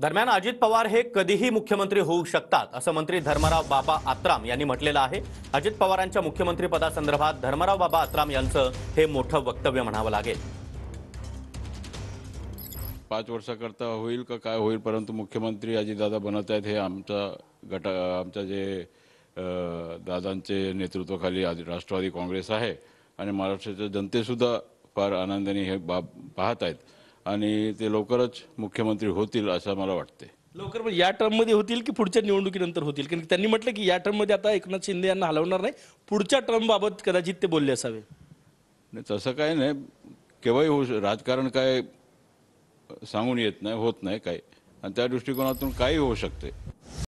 दरम्यान अजित पवार हे कधीही मुख्यमंत्री होऊ शकतात असं मंत्री धर्मराव बाबा आत्राम यांनी म्हटलेलं आहे अजित पवारांच्या मुख्यमंत्री पदासंदर्भात धर्मराव बाबा आत्राम यांचं हे मोठं वक्तव्य म्हणावं लागेल पाच वर्षाकरता होईल का काय होईल परंतु मुख्यमंत्री अजितदादा बनत आहेत हे आमचा गट आमच्या जे दादांचे नेतृत्वाखाली राष्ट्रवादी काँग्रेस आहे आणि महाराष्ट्राच्या जनतेसुद्धा फार आनंदाने हे बाब पाहत आहेत आणि ते लवकरच मुख्यमंत्री होतील असं मला वाटते लवकर म्हणजे या मध्ये होतील की पुढच्या निवडणुकीनंतर होतील कारण त्यांनी म्हटलं की या मध्ये आता एकनाथ शिंदे यांना हलवणार नाही पुढच्या बाबत कदाचित ते बोलले असावे नाही तसं काय नाही केव्हाही होऊ राजकारण काय सांगून येत नाही होत नाही काय आणि त्या दृष्टिकोनातून काय होऊ शकते